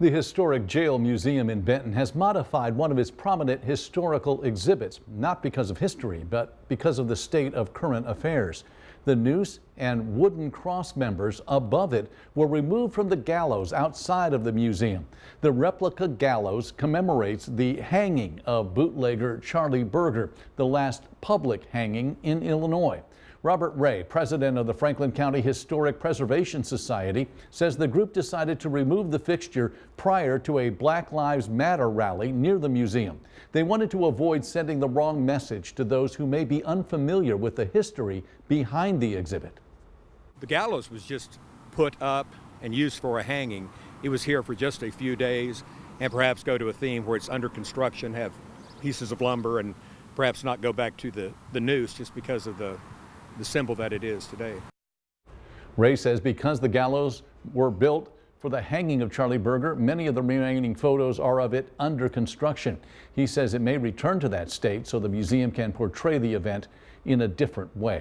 The historic jail museum in Benton has modified one of its prominent historical exhibits, not because of history, but because of the state of current affairs. The noose and wooden cross members above it were removed from the gallows outside of the museum. The replica gallows commemorates the hanging of bootlegger Charlie Berger, the last public hanging in Illinois. Robert Ray, president of the Franklin County Historic Preservation Society, says the group decided to remove the fixture prior to a Black Lives Matter rally near the museum. They wanted to avoid sending the wrong message to those who may be unfamiliar with the history behind the exhibit. The gallows was just put up and used for a hanging. It was here for just a few days and perhaps go to a theme where it's under construction, have pieces of lumber, and perhaps not go back to the, the noose just because of the the symbol that it is today. Ray says because the gallows were built for the hanging of Charlie Berger, many of the remaining photos are of it under construction. He says it may return to that state so the museum can portray the event in a different way.